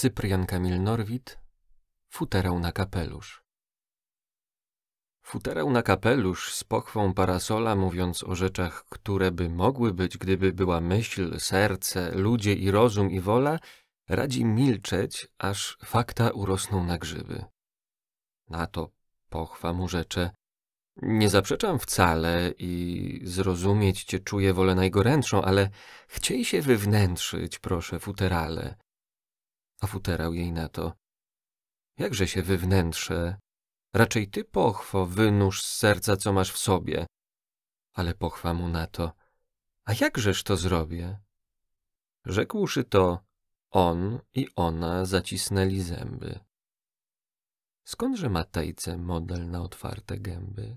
Cyprian Kamil Norwid, futerał na kapelusz. Futerał na kapelusz z pochwą parasola, mówiąc o rzeczach, które by mogły być, gdyby była myśl, serce, ludzie i rozum i wola, radzi milczeć, aż fakta urosną na grzyby. Na to pochwa mu rzecze. Nie zaprzeczam wcale i zrozumieć cię czuję wolę najgorętszą, ale chciej się wywnętrzyć, proszę, futerale a futerał jej na to. Jakże się wywnętrzę. Raczej ty, pochwo, wynóż z serca, co masz w sobie. Ale pochwa mu na to. A jakżeż to zrobię? Rzekłszy to, on i ona zacisnęli zęby. Skądże ma Tejce model na otwarte gęby?